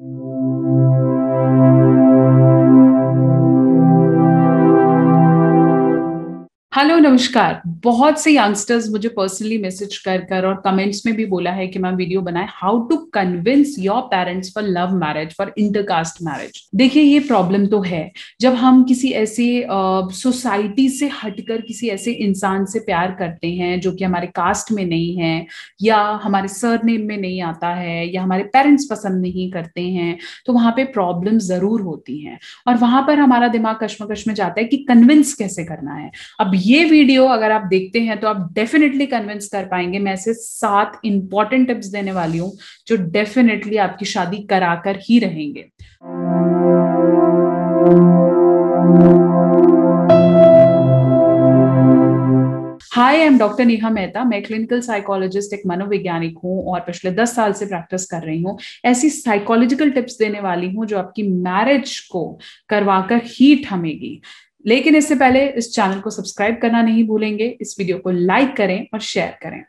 Thank you. Hello नमस्कार बहुत से यंगस्टर्स मुझे पर्सनली मैसेज कर कर और कमेंट्स में भी बोला है कि मैं वीडियो बनाए how to convince your parents for love marriage for intercaste marriage देखिए ये प्रॉब्लम तो है जब हम किसी ऐसे सोसाइटी uh, से हटकर किसी ऐसे इंसान से प्यार करते हैं जो कि हमारे कास्ट में नहीं है या हमारे सर नेम में नहीं आता है या हमारे पेरेंट्स पसंद नहीं करते हैं तो वहां पे प्रॉब्लम जरूर होती है और वहां पर हमारा दिमाग कश्मकश में जाता है कि कन्विंस कैसे करना है अब ये ये वीडियो अगर आप देखते हैं तो आप डेफिनेटली कन्विंस कर पाएंगे मैं ऐसे सात इंपॉर्टेंट टिप्स देने वाली हूं जो डेफिनेटली आपकी शादी कराकर ही रहेंगे hi I am doctor Neha Mehta मैं क्लिनिकल साइकोलॉजिस्ट एक मनोवैज्ञानिक हूं और पिछले दस साल से प्रैक्टिस कर रही हूं ऐसी साइकोलॉजिकल टिप्स देने वाली हूं जो आपकी मैरिज को करवाकर ही थमेगी लेकिन इससे पहले इस चैनल को सब्सक्राइब करना नहीं भूलेंगे इस वीडियो को लाइक करें और शेयर करें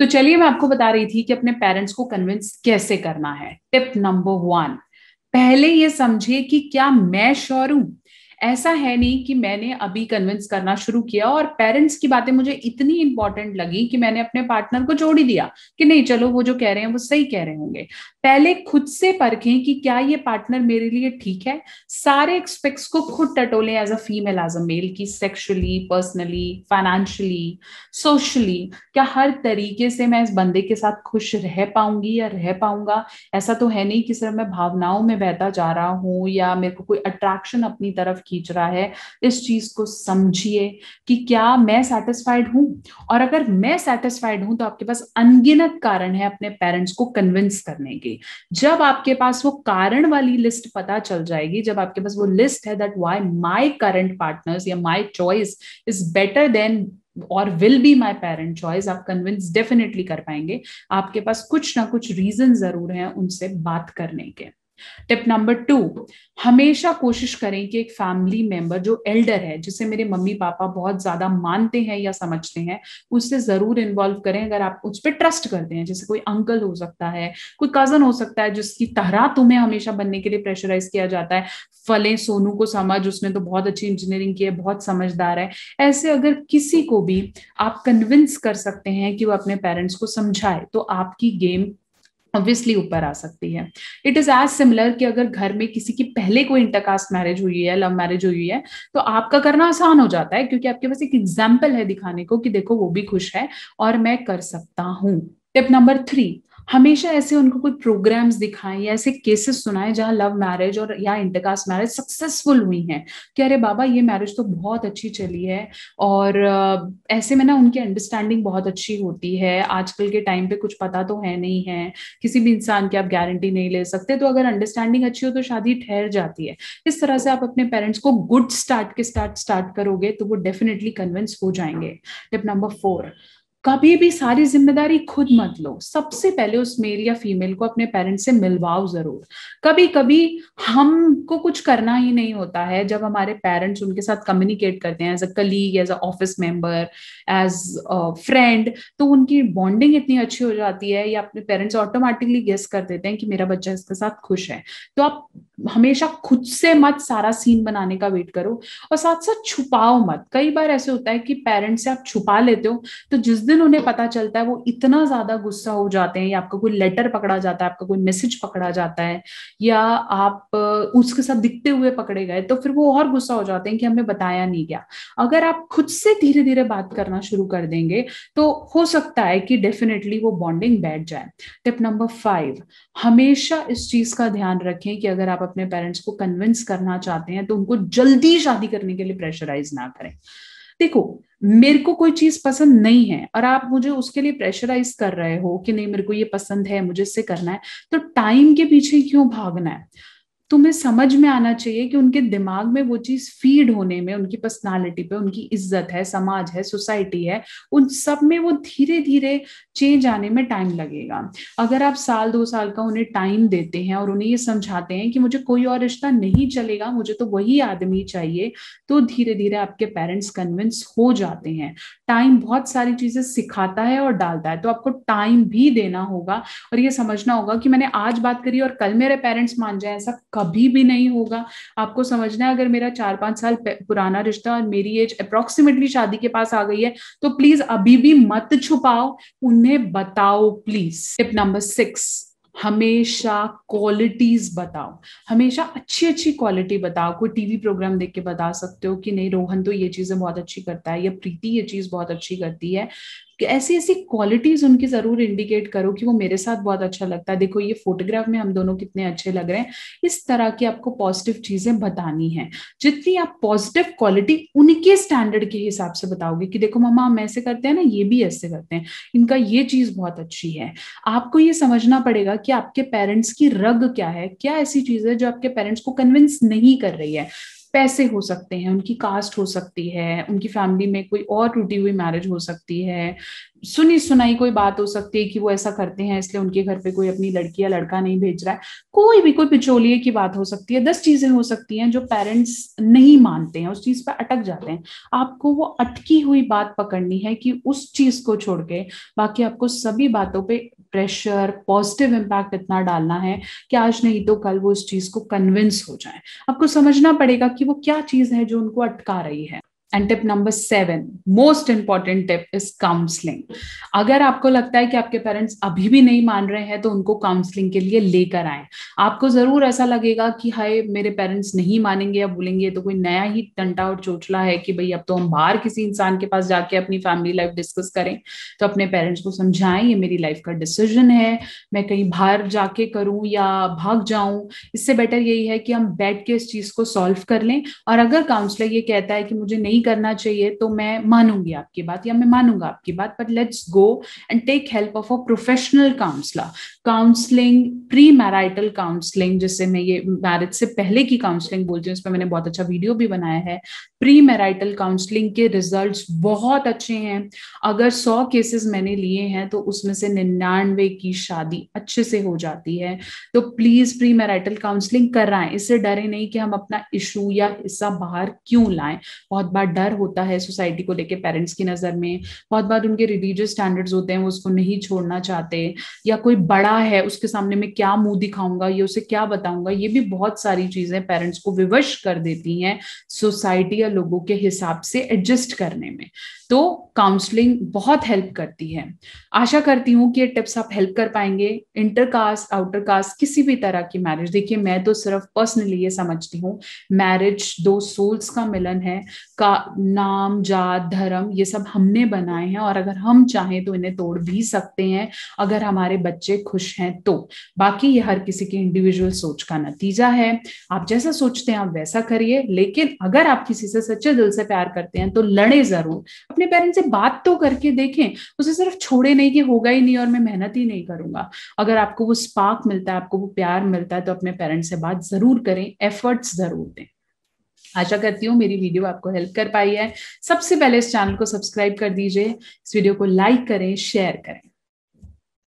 तो चलिए मैं आपको बता रही थी कि अपने पेरेंट्स को कन्विंस कैसे करना है टिप नंबर वन पहले ये समझिए कि क्या मैं श्योर हूं ऐसा है नहीं कि मैंने अभी कन्विंस करना शुरू किया और पेरेंट्स की बातें मुझे इतनी इंपॉर्टेंट लगी कि मैंने अपने पार्टनर को जोड़ ही दिया कि नहीं चलो वो जो कह रहे हैं वो सही कह रहे होंगे पहले खुद से परखें कि क्या ये पार्टनर मेरे लिए ठीक है सारे एक्सपेक्ट्स को खुद टटोले as a female as a male की सेक्शुअली पर्सनली फाइनेंशियली सोशली क्या हर तरीके से मैं इस बंदे के साथ खुश रह पाऊंगी या रह पाऊंगा ऐसा तो है नहीं कि सिर्फ मैं भावनाओं में बहता जा रहा हूँ या मेरे को कोई अट्रैक्शन अपनी तरफ खींच रहा है इस चीज को समझिए कि क्या मैं सेटिस्फाइड हूं और अगर मैं सेटिस्फाइड हूं तो आपके पास अनगिनत कारण है अपने पेरेंट्स को कन्विंस करने के जब आपके पास वो कारण वाली लिस्ट पता चल जाएगी जब आपके पास वो लिस्ट है that why my current partners या my choice is better than और will be my parent choice आप कन्विंस डेफिनेटली कर पाएंगे आपके पास कुछ ना कुछ रीजन जरूर हैं उनसे बात करने के टिप नंबर टू हमेशा कोशिश करें कि एक फैमिली मेंबर जो एल्डर है जिसे मेरे मम्मी पापा बहुत ज्यादा मानते हैं या समझते हैं उससे जरूर इन्वॉल्व करें अगर आप उस पर ट्रस्ट करते हैं जैसे कोई अंकल हो सकता है कोई कजन हो सकता है जिसकी तरह तुम्हें हमेशा बनने के लिए प्रेशराइज किया जाता है फले सोनू को समझ उसने तो बहुत अच्छी इंजीनियरिंग की है बहुत समझदार है ऐसे अगर किसी को भी आप कन्विंस कर सकते हैं कि वो अपने पेरेंट्स को समझाए तो आपकी गेम ऑब्वियसली ऊपर आ सकती है इट इज एज सिमिलर कि अगर घर में किसी की पहले कोई इंटरकास्ट मैरिज हुई है लव मैरिज हुई है तो आपका करना आसान हो जाता है क्योंकि आपके पास एक एग्जाम्पल है दिखाने को कि देखो वो भी खुश है और मैं कर सकता हूं टिप नंबर थ्री हमेशा ऐसे उनको कोई प्रोग्राम्स दिखाएं या ऐसे केसेस सुनाएं जहाँ लव मैरिज और या इंटरकास्ट मैरिज सक्सेसफुल हुई हैं कि अरे बाबा ये मैरिज तो बहुत अच्छी चली है और ऐसे में ना उनकी अंडरस्टैंडिंग बहुत अच्छी होती है आजकल के टाइम पे कुछ पता तो है नहीं है किसी भी इंसान की आप गारंटी नहीं ले सकते तो अगर अंडरस्टैंडिंग अच्छी हो तो शादी ठहर जाती है इस तरह से आप अपने पेरेंट्स को गुड स्टार्ट के स्टार्ट स्टार्ट करोगे तो वो डेफिनेटली कन्विंस हो जाएंगे टिप नंबर फोर कभी भी सारी जिम्मेदारी खुद मत लो सबसे पहले उस मेल या फीमेल को अपने पेरेंट्स से मिलवाओ जरूर कभी कभी हमको कुछ करना ही नहीं होता है जब हमारे पेरेंट्स उनके साथ कम्युनिकेट करते हैं as a colleague as a office member as friend तो उनकी बॉन्डिंग इतनी अच्छी हो जाती है या अपने पेरेंट्स ऑटोमेटिकली गेस कर देते हैं कि मेरा बच्चा इसके साथ खुश है तो आप हमेशा खुद से मत सारा सीन बनाने का वेट करो और साथ साथ छुपाओ मत कई बार ऐसे होता है कि पेरेंट्स से आप छुपा लेते हो तो जिस दिन उन्हें पता चलता है वो इतना ज्यादा गुस्सा हो जाते हैं या आपका कोई लेटर पकड़ा जाता है आपका कोई मैसेज पकड़ा जाता है या आप उसके साथ दिखते हुए पकड़े गए तो फिर वो और गुस्सा हो जाते हैं कि हमें बताया नहीं गया अगर आप खुद से धीरे धीरे बात करना शुरू कर देंगे तो हो सकता है कि डेफिनेटली वो बॉन्डिंग बैठ जाए टिप नंबर फाइव हमेशा इस चीज का ध्यान रखें कि अगर आप अपने पेरेंट्स को कन्विंस करना चाहते हैं तो उनको जल्दी शादी करने के लिए प्रेशराइज ना करें देखो मेरे को कोई चीज पसंद नहीं है और आप मुझे उसके लिए प्रेशराइज कर रहे हो कि नहीं मेरे को ये पसंद है मुझे इससे करना है तो टाइम के पीछे क्यों भागना है तुम्हें समझ में आना चाहिए कि उनके दिमाग में वो चीज फीड होने में उनकी पर्सनालिटी पे उनकी इज्जत है समाज है सोसाइटी है उन सब में वो धीरे धीरे चेंज आने में टाइम लगेगा अगर आप साल दो साल का उन्हें टाइम देते हैं और उन्हें ये समझाते हैं कि मुझे कोई और रिश्ता नहीं चलेगा मुझे तो वही आदमी चाहिए तो धीरे धीरे आपके पेरेंट्स कन्विंस हो जाते हैं टाइम बहुत सारी चीजें सिखाता है और डालता है तो आपको टाइम भी देना होगा और ये समझना होगा कि मैंने आज बात करी और कल मेरे पेरेंट्स मान जाए ऐसा कभी भी नहीं होगा आपको समझना है अगर मेरा चार पांच साल पुराना रिश्ता और मेरी एज अप्रोक्सीमेटली शादी के पास आ गई है तो प्लीज अभी भी मत छुपाओ उन्हें बताओ प्लीज टिप नंबर सिक्स हमेशा क्वालिटीज बताओ हमेशा अच्छी अच्छी क्वालिटी बताओ कोई टीवी प्रोग्राम देख के बता सकते हो कि नहीं रोहन तो ये चीज़ें बहुत अच्छी करता है या प्रीति ये चीज़ बहुत अच्छी करती है ऐसी ऐसी क्वालिटीज उनकी जरूर इंडिकेट करो कि वो मेरे साथ बहुत अच्छा लगता है देखो ये फोटोग्राफ में हम दोनों कितने अच्छे लग रहे हैं इस तरह की आपको पॉजिटिव चीजें बतानी है जितनी आप पॉजिटिव क्वालिटी उनके स्टैंडर्ड के हिसाब से बताओगे कि देखो मामा हम ऐसे करते हैं ना ये भी ऐसे करते हैं इनका ये चीज बहुत अच्छी है आपको ये समझना पड़ेगा कि आपके पेरेंट्स की रग क्या है क्या ऐसी चीज है जो आपके पेरेंट्स को कन्विंस नहीं कर रही है पैसे हो सकते हैं उनकी कास्ट हो सकती है उनकी फैमिली में कोई और टूटी हुई मैरिज हो सकती है सुनी सुनाई कोई बात हो सकती है कि वो ऐसा करते हैं इसलिए उनके घर पे कोई अपनी लड़की या लड़का नहीं भेज रहा है कोई भी कोई बिचौलिए की बात हो सकती है दस चीजें हो सकती हैं जो पेरेंट्स नहीं मानते हैं उस चीज पर अटक जाते हैं आपको वो अटकी हुई बात पकड़नी है कि उस चीज को छोड़ के बाकी आपको सभी बातों पर प्रेशर पॉजिटिव इम्पैक्ट इतना डालना है कि आज नहीं तो कल वो उस चीज़ को कन्विंस हो जाए आपको समझना पड़ेगा कि वो क्या चीज़ है जो उनको अटका रही है and tip number seven most important tip is counselling अगर आपको लगता है कि आपके पेरेंट्स अभी भी नहीं मान रहे हैं तो उनको काउंसलिंग के लिए लेकर आए आपको जरूर ऐसा लगेगा कि हाय मेरे पेरेंट्स नहीं मानेंगे या बोलेंगे तो कोई नया ही टंटा और चोचला है कि भाई अब तो हम बाहर किसी इंसान के पास जाके अपनी फैमिली लाइफ डिस्कस करें तो अपने पेरेंट्स को समझाएं ये मेरी लाइफ का डिसीजन है मैं कहीं बाहर जाके करूं या भाग जाऊं इससे बेटर यही है कि हम बैठ के इस चीज को सॉल्व कर लें और अगर काउंसलर ये कहता है कि मुझे नहीं नहीं करना चाहिए तो मैं मानूंगी आपकी बात या मैं मानूंगा आपकी बात but let's go and take help of a professional counsellor counselling premarital counselling जिससे मैं ये मैरिज से पहले की काउंसलिंग बोलती हूँ उस पर मैंने बहुत अच्छा वीडियो भी बनाया है प्री मैराइटल काउंसलिंग के रिजल्ट बहुत अच्छे हैं अगर सौ केसेस मैंने लिए हैं तो उसमें से निन्यानवे की शादी अच्छे से हो जाती है तो प्लीज प्री मैराइटल काउंसलिंग कराएं इससे डरे नहीं कि हम अपना इशू या हिस्सा बाहर क्यों लाएं बहुत बार डर होता है सोसाइटी को लेके पेरेंट्स की नज़र में बहुत बार उनके रिलीजियस स्टैंडर्ड्स होते हैं वो उसको नहीं छोड़ना चाहते या कोई बड़ा है उसके सामने मैं क्या मुंह दिखाऊंगा ये उसे क्या बताऊंगा ये भी बहुत सारी चीज़ें पेरेंट्स को विवश कर देती हैं सोसाइटी या लोगों के हिसाब से एडजस्ट करने में तो काउंसलिंग बहुत हेल्प करती है आशा करती हूँ कि ये टिप्स आप हेल्प कर पाएंगे इंटरकास्ट आउटर कास्ट किसी भी तरह की मैरिज देखिए मैं तो सिर्फ पर्सनली ये समझती हूँ मैरिज दो सोल्स का मिलन है का नाम जात धर्म ये सब हमने बनाए हैं और अगर हम चाहें तो इन्हें तोड़ भी सकते हैं अगर हमारे बच्चे खुश हैं तो बाकी ये हर किसी की इंडिविजुअल सोच का नतीजा है आप जैसा सोचते हैं आप वैसा करिए लेकिन अगर आप किसी से सच्चे दिल से प्यार करते हैं तो लड़े जरूर अपने पेरेंट्स से बात तो करके देखें उसे सिर्फ छोड़े नहीं कि होगा ही नहीं और मैं मेहनत ही नहीं करूंगा अगर आपको वो स्पार्क मिलता है आपको वो प्यार मिलता है तो अपने पेरेंट्स से बात जरूर करें एफर्ट्स जरूर दें आशा करती हूँ मेरी वीडियो आपको हेल्प कर पाई है सबसे पहले इस चैनल को सब्सक्राइब कर दीजिए इस वीडियो को लाइक करें शेयर करें